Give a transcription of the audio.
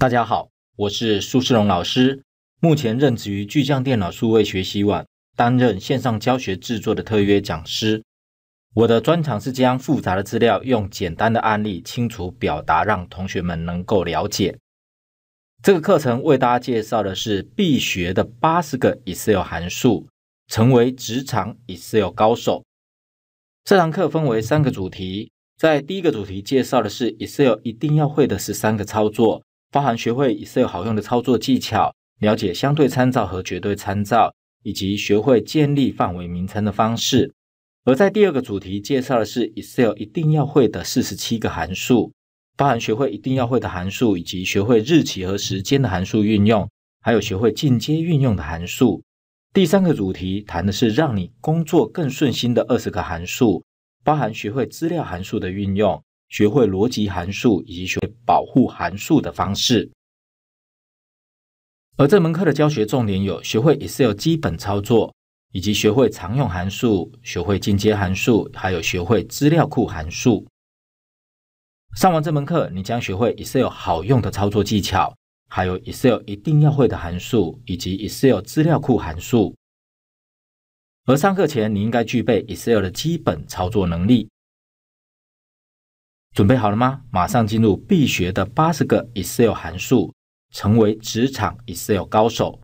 大家好，我是苏世荣老师，目前任职于巨匠电脑数位学习网，担任线上教学制作的特约讲师。我的专长是将复杂的资料用简单的案例清楚表达，让同学们能够了解。这个课程为大家介绍的是必学的八十个 Excel 函数，成为职场 Excel 高手。这堂课分为三个主题，在第一个主题介绍的是 Excel 一定要会的十三个操作。包含学会 Excel 好用的操作技巧，了解相对参照和绝对参照，以及学会建立范围名称的方式。而在第二个主题介绍的是 Excel 一定要会的四十七个函数，包含学会一定要会的函数，以及学会日期和时间的函数运用，还有学会进阶运用的函数。第三个主题谈的是让你工作更顺心的二十个函数，包含学会资料函数的运用。学会逻辑函数以及学会保护函数的方式，而这门课的教学重点有：学会 Excel 基本操作，以及学会常用函数、学会进阶函数，还有学会资料库函数。上完这门课，你将学会 Excel 好用的操作技巧，还有 Excel 一定要会的函数，以及 Excel 资料库函数。而上课前，你应该具备 Excel 的基本操作能力。准备好了吗？马上进入必学的八十个 Excel 函数，成为职场 Excel 高手。